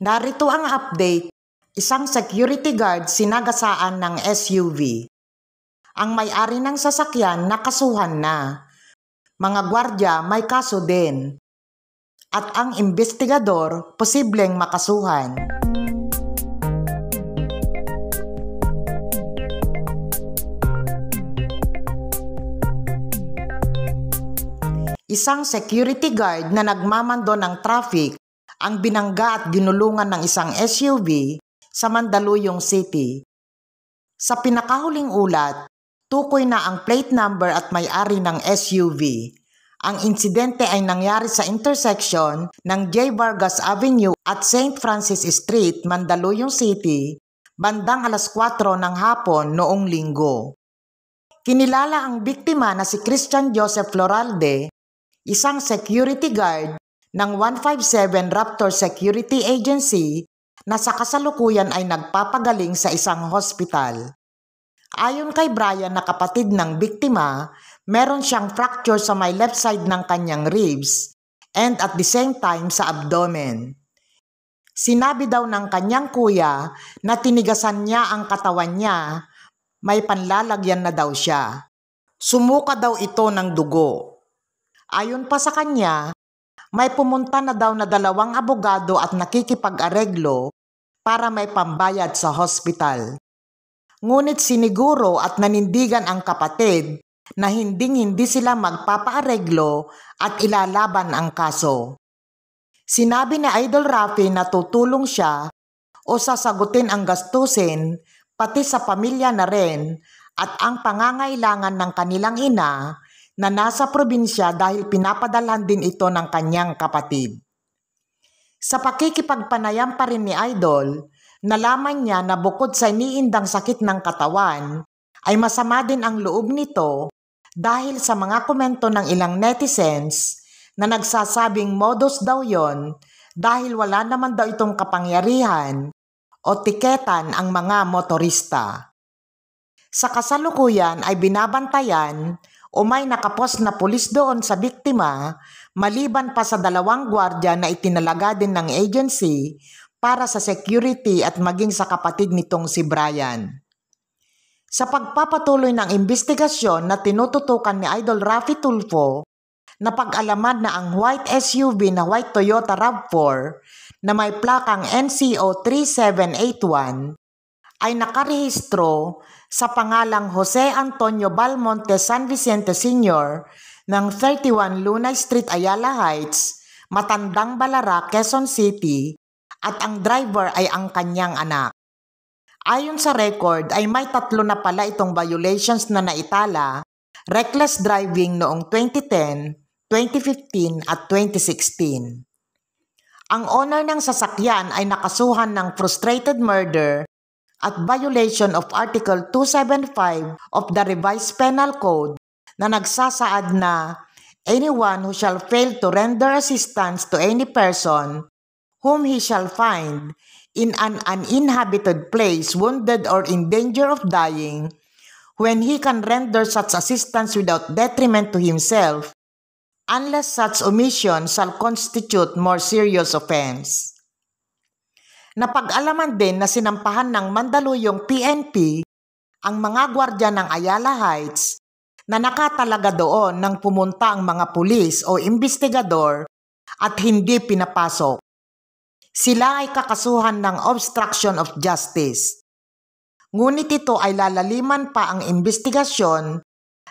Narito ang update. Isang security guard sinagasaan ng SUV. Ang may-ari ng sasakyan nakasuhan na. Mga gwardya may kaso din. At ang investigador posibleng makasuhan. Isang security guard na nagmamando ng traffic ang binangga at ginulungan ng isang SUV sa Mandaluyong City. Sa pinakahuling ulat, tukoy na ang plate number at may-ari ng SUV. Ang insidente ay nangyari sa intersection ng J. Vargas Avenue at St. Francis Street, Mandaluyong City, bandang alas 4 ng hapon noong linggo. Kinilala ang biktima na si Christian Joseph Floralde, isang security guard ng 157 Raptor Security Agency na sa kasalukuyan ay nagpapagaling sa isang hospital. Ayon kay Brian na kapatid ng biktima, meron siyang fracture sa may left side ng kanyang ribs and at the same time sa abdomen. Sinabi daw ng kanyang kuya na tinigasan niya ang katawan niya, may panlalagyan na daw siya. Sumuka daw ito ng dugo. Ayon pa sa kanya, may pumunta na daw na dalawang abogado at nakikipag-areglo para may pambayad sa hospital. Ngunit siniguro at nanindigan ang kapatid na hinding-hindi sila magpapaareglo at ilalaban ang kaso. Sinabi ni Idol Rafi na tutulong siya o sasagutin ang gastusin pati sa pamilya na rin at ang pangangailangan ng kanilang ina na nasa probinsya dahil pinapadalhan din ito ng kanyang kapatid. Sa pakikipagpanayam pa rin ni Idol, nalaman niya na bukod sa iniindang sakit ng katawan, ay masama din ang loob nito dahil sa mga komento ng ilang netizens na nagsasabing modus daw yon dahil wala naman daw itong kapangyarihan o tiketan ang mga motorista. Sa kasalukuyan ay binabantayan o may nakapos na pulis doon sa biktima maliban pa sa dalawang gwardya na itinalaga din ng agency para sa security at maging sa kapatid nitong si Brian. Sa pagpapatuloy ng investigasyon na tinututukan ni Idol Rafi Tulfo, napag-alaman na ang white SUV na white Toyota RAV4 na may plakang NCO 3781 ay nakarehistro sa pangalang Jose Antonio Balmonte San Vicente Sr. ng 31 Luna Street, Ayala Heights, Matandang Balara, Quezon City at ang driver ay ang kanyang anak. Ayon sa record ay may tatlo na pala itong violations na naitala, reckless driving noong 2010, 2015 at 2016. Ang owner ng sasakyan ay nakasuhan ng frustrated murder at violation of Article 275 of the Revised Penal Code na nagsasaad na anyone who shall fail to render assistance to any person whom he shall find in an uninhabited place wounded or in danger of dying when he can render such assistance without detriment to himself unless such omission shall constitute more serious offense. Napag-alaman din na sinampahan ng Mandaluyong PNP ang mga gwardya ng Ayala Heights na nakatalaga doon nang pumunta ang mga pulis o investigador at hindi pinapasok. Sila ay kakasuhan ng obstruction of justice. Ngunit ito ay lalaliman pa ang investigasyon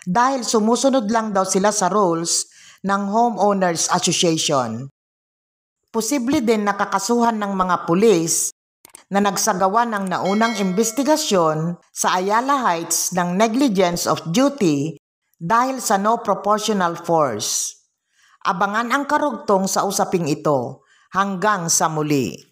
dahil sumusunod lang daw sila sa rules ng Homeowners Association posible din nakakasuhan ng mga pulis na nagsagawa ng naunang investigasyon sa Ayala Heights ng negligence of duty dahil sa no proportional force. Abangan ang karugtong sa usaping ito hanggang sa muli.